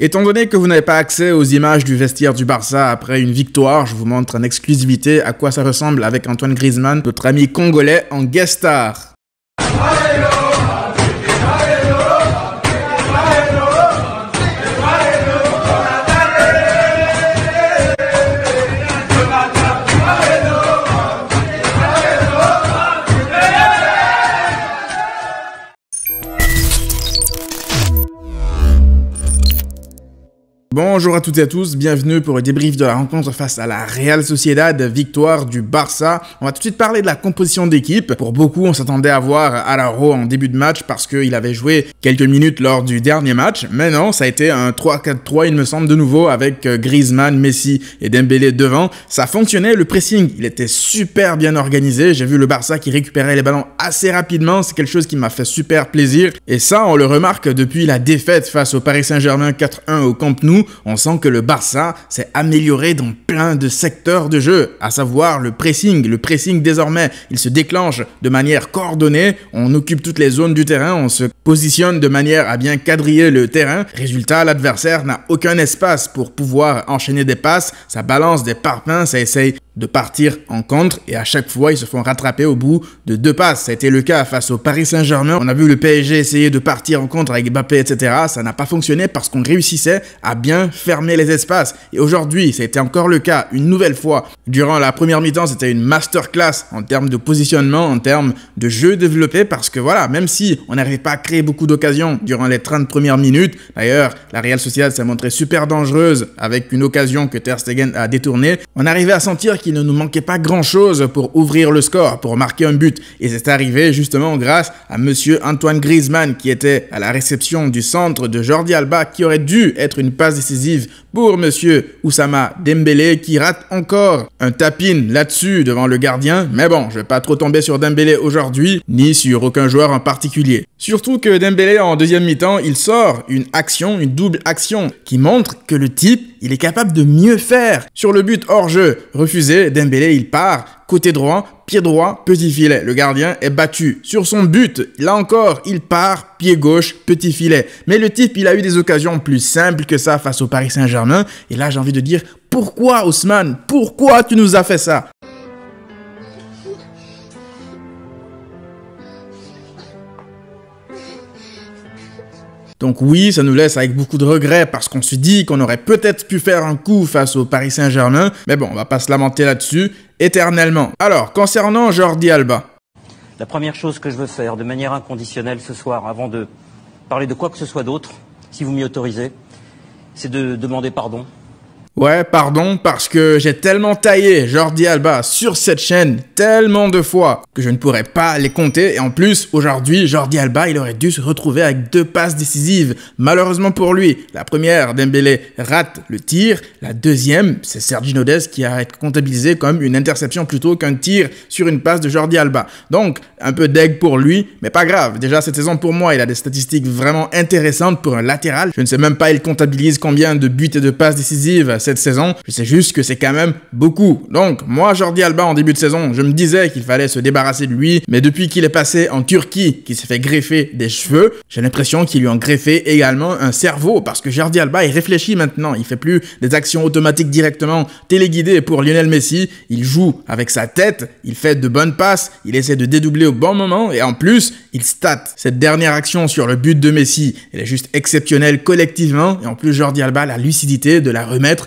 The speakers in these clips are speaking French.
Étant donné que vous n'avez pas accès aux images du vestiaire du Barça après une victoire, je vous montre en exclusivité à quoi ça ressemble avec Antoine Griezmann, notre ami congolais en guest star. Bonjour à toutes et à tous, bienvenue pour le débrief de la rencontre face à la Real Sociedad, victoire du Barça. On va tout de suite parler de la composition d'équipe. Pour beaucoup, on s'attendait à voir Alaro en début de match parce qu'il avait joué quelques minutes lors du dernier match. Mais non, ça a été un 3-4-3, il me semble, de nouveau, avec euh, Griezmann, Messi et Dembélé devant. Ça fonctionnait, le pressing, il était super bien organisé. J'ai vu le Barça qui récupérait les ballons assez rapidement, c'est quelque chose qui m'a fait super plaisir. Et ça, on le remarque depuis la défaite face au Paris Saint-Germain 4-1 au Camp Nou. On sent que le Barça s'est amélioré dans plein de secteurs de jeu, à savoir le pressing. Le pressing désormais, il se déclenche de manière coordonnée, on occupe toutes les zones du terrain, on se positionne de manière à bien quadriller le terrain. Résultat, l'adversaire n'a aucun espace pour pouvoir enchaîner des passes, ça balance des parpaings, ça essaye de partir en contre et à chaque fois ils se font rattraper au bout de deux passes. Ça a été le cas face au Paris Saint-Germain. On a vu le PSG essayer de partir en contre avec Mbappé, etc. Ça n'a pas fonctionné parce qu'on réussissait à bien fermer les espaces. Et aujourd'hui, ça a été encore le cas une nouvelle fois. Durant la première mi-temps, c'était une masterclass en termes de positionnement, en termes de jeu développé parce que voilà, même si on n'arrivait pas à créer beaucoup d'occasions durant les 30 premières minutes, d'ailleurs, la Real Sociedad s'est montrée super dangereuse avec une occasion que Ter Stegen a détournée, on arrivait à sentir qu'il ne nous manquait pas grand-chose pour ouvrir le score, pour marquer un but. Et c'est arrivé justement grâce à Monsieur Antoine Griezmann qui était à la réception du centre de Jordi Alba qui aurait dû être une passe décisive pour M. Oussama Dembélé qui rate encore un tapin là-dessus devant le gardien. Mais bon, je vais pas trop tomber sur Dembélé aujourd'hui, ni sur aucun joueur en particulier. Surtout que Dembélé en deuxième mi-temps, il sort une action, une double action, qui montre que le type, il est capable de mieux faire. Sur le but hors jeu refusé, Dembélé, il part côté droit pied droit, petit filet. Le gardien est battu sur son but. Là encore, il part, pied gauche, petit filet. Mais le type, il a eu des occasions plus simples que ça face au Paris Saint-Germain. Et là, j'ai envie de dire, pourquoi Ousmane Pourquoi tu nous as fait ça Donc oui, ça nous laisse avec beaucoup de regrets parce qu'on se dit qu'on aurait peut-être pu faire un coup face au Paris Saint-Germain, mais bon, on va pas se lamenter là-dessus éternellement. Alors, concernant Jordi Alba. La première chose que je veux faire de manière inconditionnelle ce soir, avant de parler de quoi que ce soit d'autre, si vous m'y autorisez, c'est de demander pardon Ouais, pardon, parce que j'ai tellement taillé Jordi Alba sur cette chaîne tellement de fois que je ne pourrais pas les compter. Et en plus, aujourd'hui, Jordi Alba, il aurait dû se retrouver avec deux passes décisives. Malheureusement pour lui, la première, Dembélé rate le tir. La deuxième, c'est Sergi Nodes qui a été comptabilisé comme une interception plutôt qu'un tir sur une passe de Jordi Alba. Donc, un peu deg pour lui, mais pas grave. Déjà, cette saison, pour moi, il a des statistiques vraiment intéressantes pour un latéral. Je ne sais même pas, il comptabilise combien de buts et de passes décisives cette saison. Je sais juste que c'est quand même beaucoup. Donc, moi, Jordi Alba, en début de saison, je me disais qu'il fallait se débarrasser de lui, mais depuis qu'il est passé en Turquie, qu'il s'est fait greffer des cheveux, j'ai l'impression qu'il lui ont greffé également un cerveau, parce que Jordi Alba, il réfléchit maintenant, il fait plus des actions automatiques directement téléguidées pour Lionel Messi, il joue avec sa tête, il fait de bonnes passes, il essaie de dédoubler au bon moment, et en plus, il stat. Cette dernière action sur le but de Messi, elle est juste exceptionnelle collectivement, et en plus Jordi Alba la lucidité de la remettre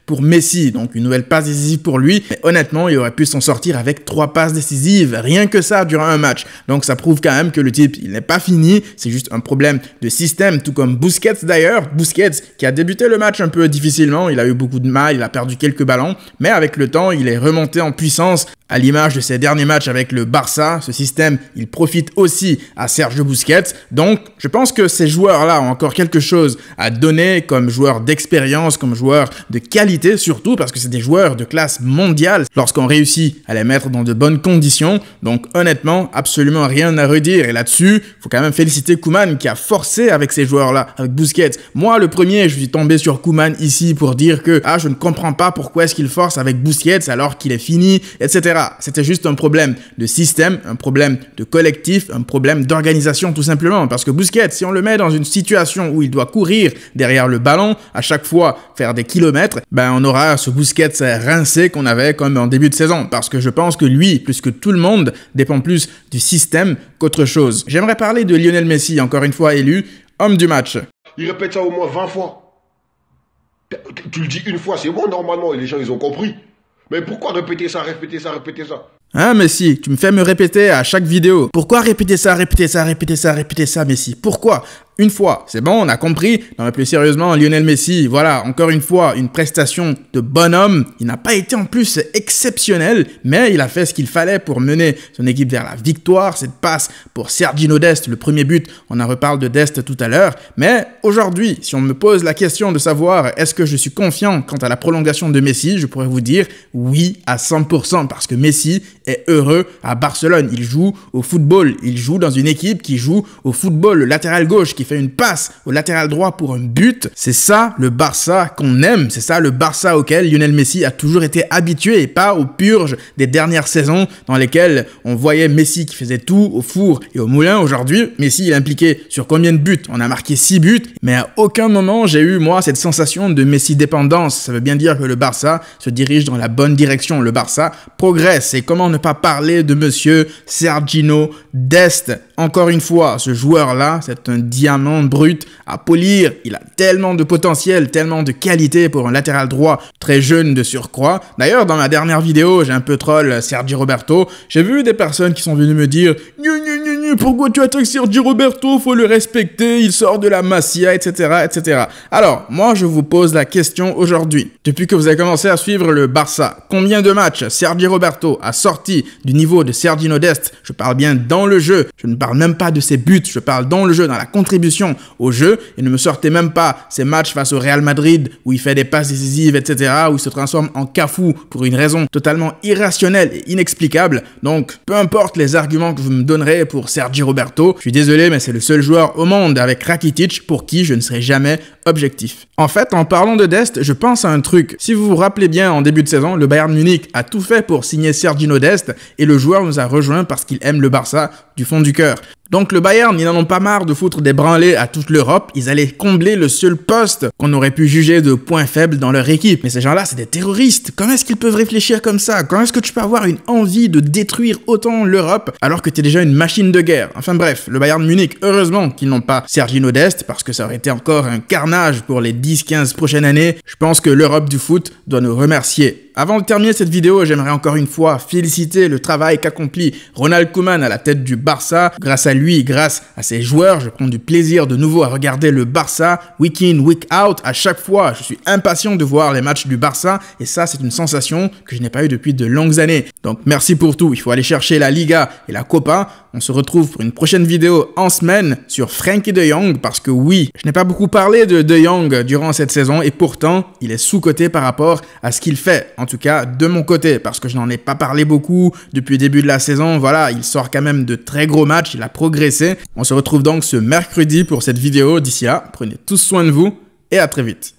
Messi, donc une nouvelle passe décisive pour lui. Mais honnêtement, il aurait pu s'en sortir avec trois passes décisives, rien que ça durant un match. Donc ça prouve quand même que le type, il n'est pas fini, c'est juste un problème de système, tout comme Busquets d'ailleurs. Busquets qui a débuté le match un peu difficilement, il a eu beaucoup de mal, il a perdu quelques ballons, mais avec le temps, il est remonté en puissance à l'image de ses derniers matchs avec le Barça, ce système, il profite aussi à Serge Busquets. Donc, je pense que ces joueurs-là ont encore quelque chose à donner comme joueurs d'expérience, comme joueurs de qualité surtout parce que c'est des joueurs de classe mondiale lorsqu'on réussit à les mettre dans de bonnes conditions. Donc honnêtement, absolument rien à redire. Et là-dessus, faut quand même féliciter Kuman qui a forcé avec ces joueurs-là, avec Busquets. Moi, le premier, je suis tombé sur Kuman ici pour dire que ah, je ne comprends pas pourquoi est-ce qu'il force avec Busquets alors qu'il est fini, etc. C'était juste un problème de système, un problème de collectif, un problème d'organisation tout simplement. Parce que Busquets, si on le met dans une situation où il doit courir derrière le ballon à chaque fois, faire des kilomètres, ben, on aura ce Busquets rincé qu'on avait comme en début de saison. Parce que je pense que lui, plus que tout le monde, dépend plus du système qu'autre chose. J'aimerais parler de Lionel Messi, encore une fois élu homme du match. Il répète ça au moins 20 fois. Tu le dis une fois, c'est bon normalement, et les gens ils ont compris. Mais pourquoi répéter ça, répéter ça, répéter ça Hein, Messi, tu me fais me répéter à chaque vidéo. Pourquoi répéter ça, répéter ça, répéter ça, répéter ça, Messi Pourquoi une fois. C'est bon, on a compris. Non, mais plus sérieusement, Lionel Messi, voilà, encore une fois, une prestation de bonhomme. Il n'a pas été en plus exceptionnel, mais il a fait ce qu'il fallait pour mener son équipe vers la victoire. Cette passe pour Sergino Dest, le premier but, on en reparle de Dest tout à l'heure. Mais aujourd'hui, si on me pose la question de savoir est-ce que je suis confiant quant à la prolongation de Messi, je pourrais vous dire oui à 100% parce que Messi est heureux à Barcelone. Il joue au football, il joue dans une équipe qui joue au football, latéral gauche il fait une passe au latéral droit pour un but. C'est ça le Barça qu'on aime, c'est ça le Barça auquel Lionel Messi a toujours été habitué et pas aux purges des dernières saisons dans lesquelles on voyait Messi qui faisait tout au four et au moulin. Aujourd'hui, Messi est impliqué sur combien de buts On a marqué 6 buts, mais à aucun moment j'ai eu moi cette sensation de Messi dépendance. Ça veut bien dire que le Barça se dirige dans la bonne direction, le Barça progresse et comment ne pas parler de monsieur Sergino Dest encore une fois, ce joueur-là, c'est un diamant brut à polir. Il a tellement de potentiel, tellement de qualité pour un latéral droit très jeune de surcroît. D'ailleurs, dans ma dernière vidéo, j'ai un peu troll Sergi Roberto. J'ai vu des personnes qui sont venues me dire « pourquoi tu attaques Sergio Roberto, faut le respecter, il sort de la Masia, etc., etc. Alors, moi, je vous pose la question aujourd'hui. Depuis que vous avez commencé à suivre le Barça, combien de matchs Sergio Roberto a sorti du niveau de Sergi Nodeste Je parle bien dans le jeu, je ne parle même pas de ses buts, je parle dans le jeu, dans la contribution au jeu, et ne me sortez même pas ces matchs face au Real Madrid où il fait des passes décisives, etc., où il se transforme en cafou pour une raison totalement irrationnelle et inexplicable. Donc, peu importe les arguments que vous me donnerez pour Sergio Sergi Roberto. Je suis désolé, mais c'est le seul joueur au monde avec Rakitic pour qui je ne serai jamais objectif. En fait, en parlant de Dest, je pense à un truc. Si vous vous rappelez bien, en début de saison, le Bayern Munich a tout fait pour signer Sergino Dest et le joueur nous a rejoint parce qu'il aime le Barça du fond du cœur. Donc le Bayern, ils n'en ont pas marre de foutre des branlés à toute l'Europe, ils allaient combler le seul poste qu'on aurait pu juger de point faible dans leur équipe. Mais ces gens-là, c'est des terroristes. Comment est-ce qu'ils peuvent réfléchir comme ça Comment est-ce que tu peux avoir une envie de détruire autant l'Europe alors que t'es déjà une machine de guerre Enfin bref, le Bayern Munich, heureusement qu'ils n'ont pas Sergi Modeste parce que ça aurait été encore un carnage pour les 10-15 prochaines années. Je pense que l'Europe du foot doit nous remercier avant de terminer cette vidéo, j'aimerais encore une fois féliciter le travail qu'accomplit Ronald Koeman à la tête du Barça. Grâce à lui, grâce à ses joueurs, je prends du plaisir de nouveau à regarder le Barça week in, week out. À chaque fois, je suis impatient de voir les matchs du Barça et ça, c'est une sensation que je n'ai pas eue depuis de longues années. Donc merci pour tout. Il faut aller chercher la Liga et la Copa on se retrouve pour une prochaine vidéo en semaine sur Frankie de Jong parce que oui, je n'ai pas beaucoup parlé de de Jong durant cette saison et pourtant, il est sous-coté par rapport à ce qu'il fait. En tout cas, de mon côté parce que je n'en ai pas parlé beaucoup depuis le début de la saison. Voilà, il sort quand même de très gros matchs, il a progressé. On se retrouve donc ce mercredi pour cette vidéo. D'ici là, prenez tous soin de vous et à très vite.